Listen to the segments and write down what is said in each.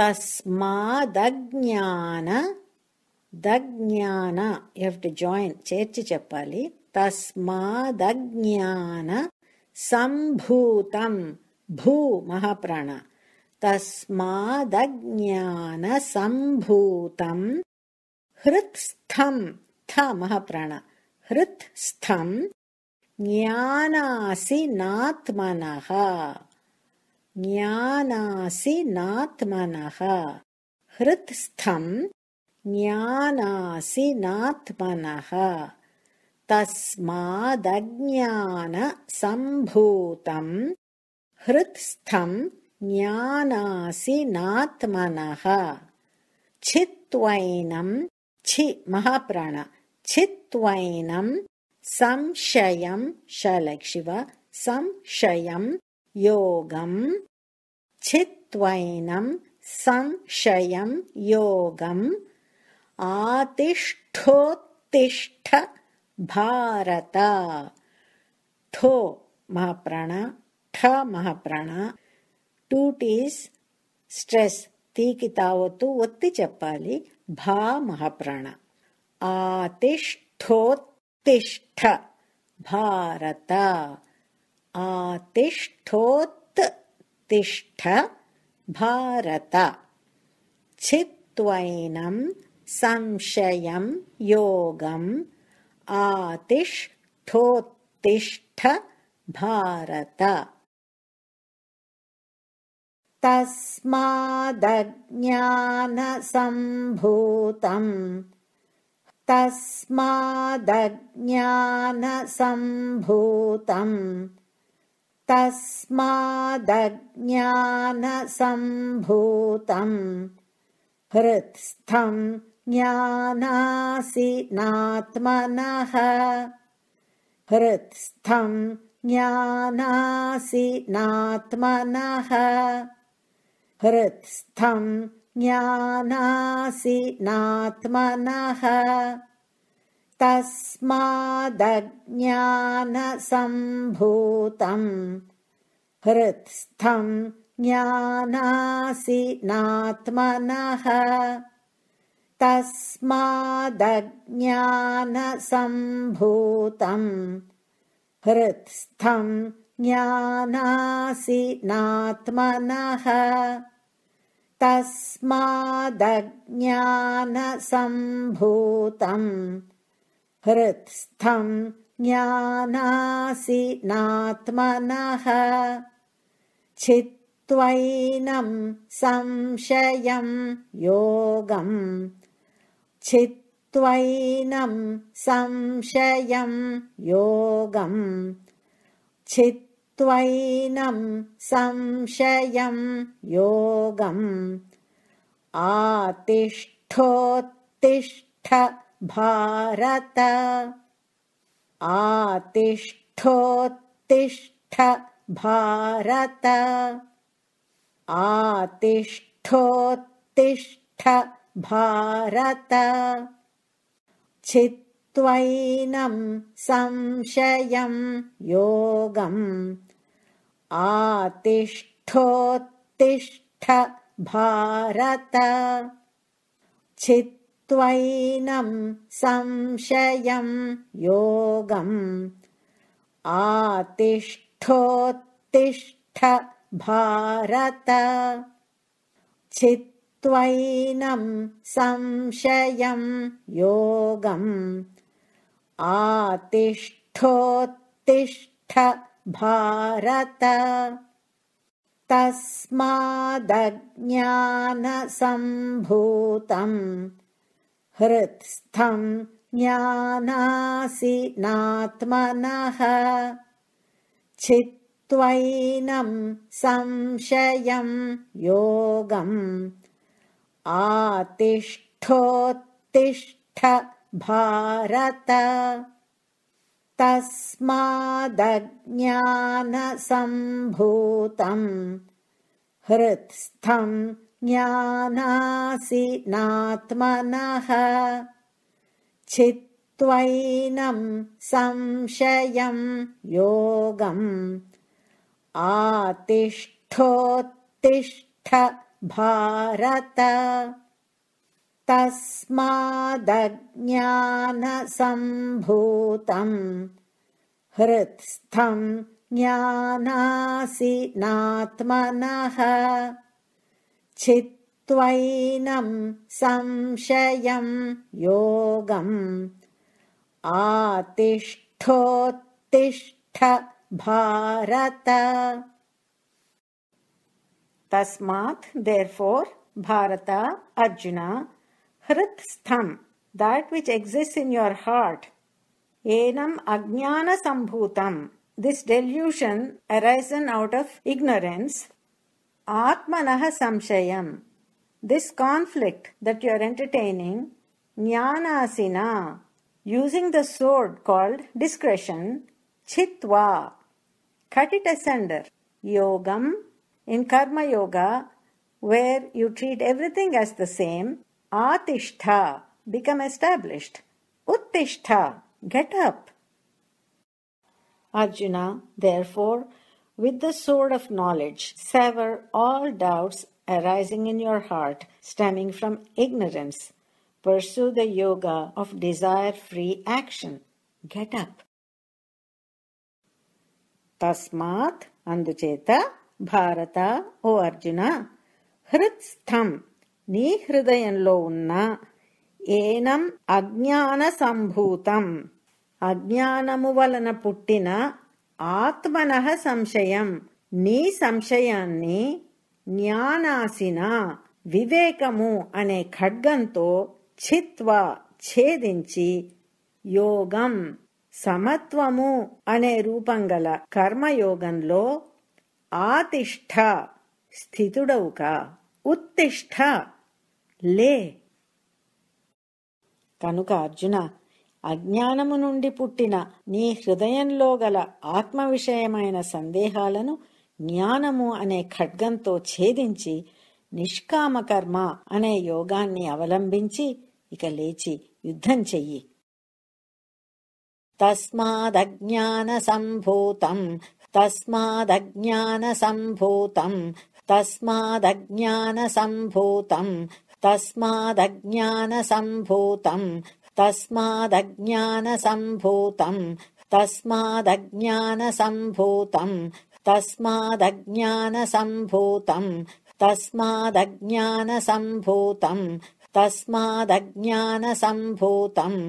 तस्मादज्ञानेर्चि चेपलि तस्मादज्ञान तस्मादज्ञानसम्भूतम् हृत्स्थम् थ महप्रण हृत्स्थम् ज्ञानासि नात्मनः ज्ञानासि नात्मनः हृत्स्थम् ज्ञानासि नात्मनः तस्मादज्ञानसम्भूतम् हृत्स्थम् ज्ञानासि नात्मनः छित्त्वैनम् छि महाप्राण छित्त्वैनम् संशयम् शलक्षिव संशयम् योगम् चित्वैनं संशयं योगम् आतिष्ठोत्तिष्ठ भारत ठो महाप्राण ठ महाप्राण टूटीस स्ट्रेस తీకితావతు ఒత్తి చెప్పాలి భా మహాప్రాణ ఆతిష్ఠోత్తిష్ట భారత ఆతిష్ఠోత్తి तिष्ठ भारत चित्वैनं संशयं योगम् आतिष्ठोत्तिष्ठ भारत तस्मादज्ञानसम्भूतम् तस्मादज्ञानसम्भूतम् तस्मादज्ञानसम्भूतम् हृत्स्थम् ज्ञानासि नात्मनः हृत्स्थम् ज्ञानासि नात्मनः हृत्स्थम् ज्ञानासि नात्मनः तस्मादज्ञानसम्भूतम् हृत्स्थम् ज्ञानासि नात्मनः तस्मादज्ञानसम्भूतम् हृत्स्थम् ज्ञानासि नात्मनः तस्मादज्ञानसम्भूतम् हृत्स्थम् ज्ञानासि नात्मनः योगम् छित्त्वैनम् संशयम् छित्त्वैनम् संशयम् योगम् आतिष्ठोत्तिष्ठ भारत आतिष्ठोत्तिष्ठ भारत आतिष्ठोत्तिष्ठ भारत चित्वैनं संशयं योगम् आतिष्ठोत्तिष्ठ भारत चित् त्वैनम् संशयम् योगम् आतिष्ठोत्तिष्ठ भारत चित्त्वैनम् संशयम् योगम् आतिष्ठोत्तिष्ठ भारत तस्मादज्ञानसम्भूतम् हृत्स्थम् ज्ञानासिनात्मनः चित्त्वैनं संशयं संशयम् योगम् भारत तस्मादज्ञानसम्भूतम् हृत्स्थम् ज्ञानासि नात्मनः चित्त्वैनम् संशयम् योगम् भारत तस्मादज्ञानसम्भूतम् हृत्स्थम् ज्ञानासि नात्मनः संशयम् तस्मात् देर् फोर् भारत अर्जुन हृत्स्थम् that which exist in your heart एनम् अज्ञानसम्भूतम् this delusion arisen out of ignorance Atmanaha samshayam. This conflict that you are entertaining, jnanasina, using the sword called discretion, chitva, cut it asunder. Yogam, in karma yoga, where you treat everything as the same, atishtha, become established. Uttishtha, get up. Arjuna, therefore, With the sword of knowledge, sever all doubts arising in your heart stemming from ignorance. Pursue the yoga of desire free action. Get up. తస్మాత్ అందుచేత భారత ఓ అర్జున హృత్స్థం నీ హృదయంలో ఉన్న ఏనం అజ్ఞాన సంభూతం అజ్ఞానము వలన పుట్టిన ఆత్మన సంశయం నీ సంశయాన్ని జ్ఞానాసిన వివేకము అనే ఖడ్గంతో చిత్వ ఛేదించి యోగం సమత్వము అనే రూపం గల కర్మయోగంలో ఆతిష్ఠ స్థితుడవుక ఉత్తిష్ఠ లే కనుక అర్జున అజ్ఞానము నుండి పుట్టిన నీ హృదయంలో గల ఆత్మ విషయమైన సందేహాలను జ్ఞానము అనే ఖడ్గంతో ఛేదించి నిష్కామ కర్మ అనే యోగాన్ని అవలంబించి ఇక లేచి యుద్ధం చెయ్యి తస్మాదజ్ఞాన సంభూతం తస్మాదజ్ఞాన సంభూతం తస్మాదజ్ఞాన సంభూతం తస్మాదజ్ఞాన సంభూతం तस्मादज्ञानसम्भूतम् तस्मादज्ञानसम्भूतम् तस्मादज्ञानसम्भूतम् तस्मादज्ञानसम्भूतम् तस्मादज्ञानसम्भूतम्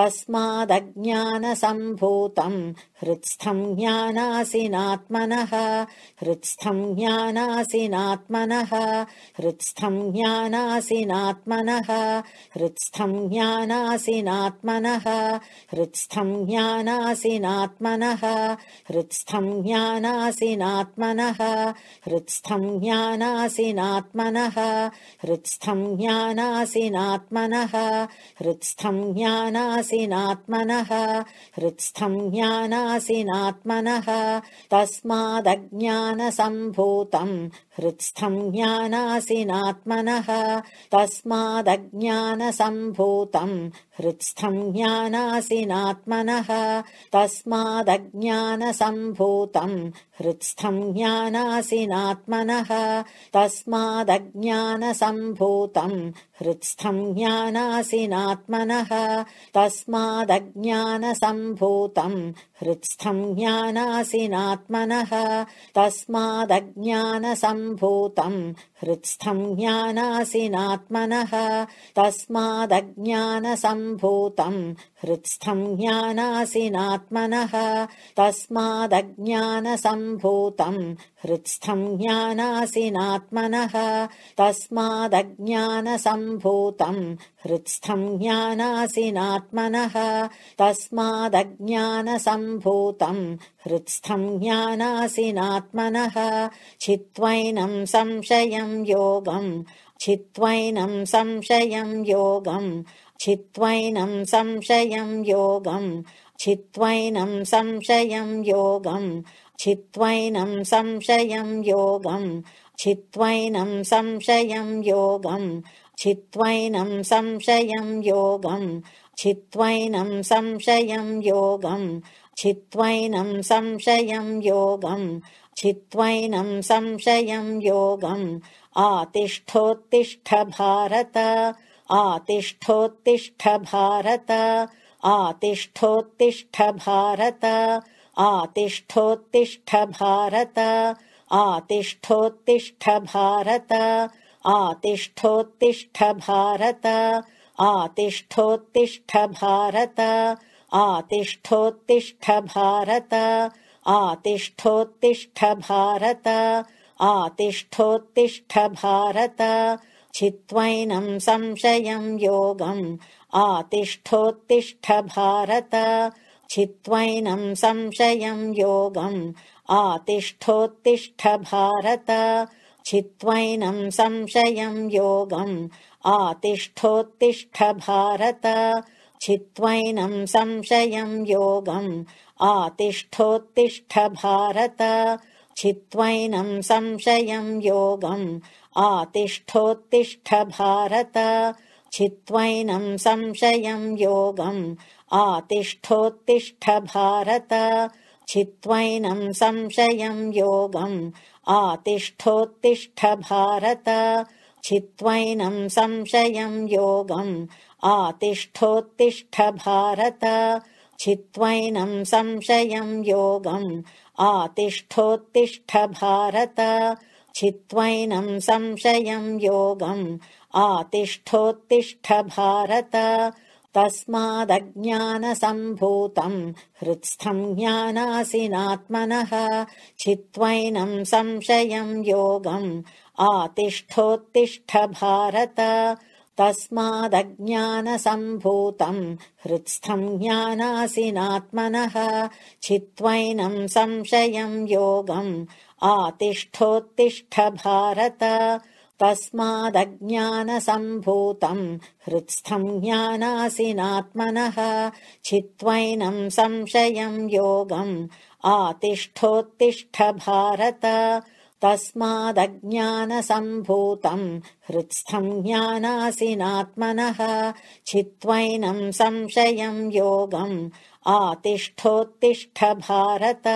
तस्मादज्ञानसम्भूतम् हृत्स्थम् ज्ञानासिनात्मनः हृत्स्थम् ज्ञानासिनात्मनः हृत्स्थम् ज्ञानासिनात्मनः हृत्स्थम् ज्ञानासिनात्मनः हृत्स्थम् ज्ञानासिनात्मनः हृत्स्थम् ज्ञानासिनात्मनः हृत्स्थम् ज्ञानासिनात्मनः हृत्स्थम् ज्ञानासिनात्मनः हृत्स्थम् ज्ञानासिनात्मनः ज्ञाना त्मनः तस्मादज्ञानसम्भूतम् हृत्स्थम् ज्ञानासिनात्मनः तस्मादज्ञानसम्भूतम् हृत्स्थम् ज्ञानासिनात्मनः तस्मादज्ञानसम्भूतम् हृत्स्थम् ज्ञानासिनात्मनः तस्मादज्ञानसम्भूतम् हृत्स्थम् ज्ञानासिनात्मनः तस्मादज्ञानसम्भूतम् हृत्स्थम् ज्ञानासिनात्मनः हृत्स्थम् ज्ञानासिनात्मनः तस्मादज्ञानसम्भूतम् हृत्स्थम् ज्ञानासिनात्मनः तस्मादज्ञानसम्भूतम् हृत्स्थम् ज्ञानासिनात्मनः तस्मादज्ञानसम्भूतम् हृत्स्थम् ज्ञानासिनात्मनः तस्मादज्ञानसम्भूतम् हृत्स्थम् ज्ञानासिनात्मनः संशयम् योगम् चित्त्वैनम् संशयम् योगम् चित्त्वैनम् संशयम् योगम् चित्त्वैनम् संशयम् योगम् चित्त्वैनम् संशयम् योगम् चित्त्वैनम् संशयम् योगम् चित्त्वैनम् संशयम् योगम् चित्त्वैनम् संशयम् योगम् चित्त्वैनम् संशयम् योगम् चित्वैनं संशयम् योगम् आतिष्ठोत्तिष्ठ भारत आतिष्ठोत्तिष्ठ भारत आतिष्ठोत्तिष्ठ भारत आतिष्ठोत्तिष्ठ भारत आतिष्ठोत्तिष्ठ भारत चित्वैनम् संशयम् योगम् भारत चित्वैनम् संशयम् योगम् भारत चित्वैनम् संशयम् योगम् भारत चित्वैनम् संशयम् योगम् भारत चित्वैनम् संशयम् योगम् भारत चित्वैनम् संशयं योगम् भारत चित्वैनम् संशयं योगम् भारत छित्वैनम् संशयम् योगम् भारत छित्वैनम् संशयम् योगम् भारत छित्वैनम् संशयम् योगम् भारत तस्मादज्ञानसम्भूतम् हृत्स्थम् ज्ञानासिनात्मनः छित्त्वैनम् संशयम् योगम् भारत तस्मादज्ञानसम्भूतम् हृत्स्थम् ज्ञानासिनात्मनः चित्वैनम् संशयम् योगम् भारत तस्मादज्ञानसम्भूतम् हृत्स्थम् ज्ञानासिनात्मनः चित्वैनम् संशयम् योगम् भारत तस्मादज्ञानसम्भूतम् हृत्स्थम् ज्ञानासिनात्मनः चित्वैनम् संशयम् योगम् आतिष्ठोत्तिष्ठ भारत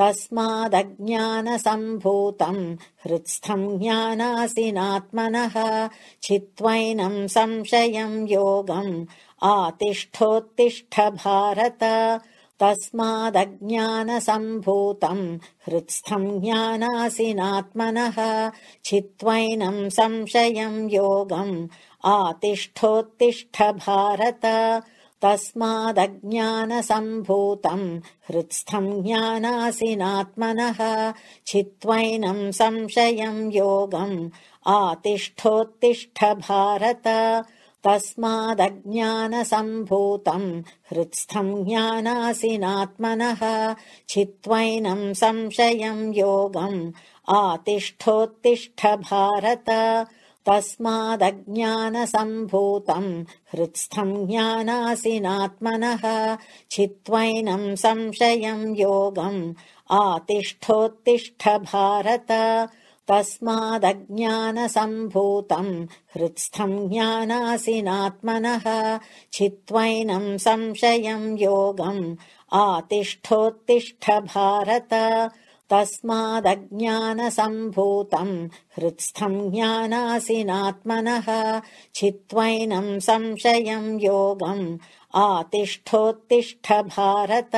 तस्मादज्ञानसम्भूतम् हृत्स्थम् ज्ञानासिनात्मनः चित्वैनम् संशयम् योगम् आतिष्ठोत्तिष्ठ भारत तस्मादज्ञानसम्भूतम् हृत्स्थम् ज्ञानासिनात्मनः चित्वैनम् संशयम् योगम् आतिष्ठोत्तिष्ठ भारत तस्मादज्ञानसम्भूतम् हृत्स्थम् ज्ञानासिनात्मनः चित्वैनम् संशयम् योगम् आतिष्ठोत्तिष्ठ भारत तस्मादज्ञानसम्भूतम् हृत्स्थम् ज्ञानासिनात्मनः चित्वैनम् संशयम् योगम् आतिष्ठोत्तिष्ठ भारत तस्मादज्ञानसम्भूतम् हृत्स्थम् ज्ञानासिनात्मनः चित्वैनम् संशयम् योगम् आतिष्ठोत्तिष्ठ भारत तस्मादज्ञानसम्भूतम् हृत्स्थम् ज्ञानासिनात्मनः चित्वैनम् संशयम् योगम् आतिष्ठोत्तिष्ठ भारत तस्मादज्ञानसम्भूतम् हृत्स्थम् ज्ञानासिनात्मनः चित्वैनम् संशयम् योगम् आतिष्ठोत्तिष्ठ भारत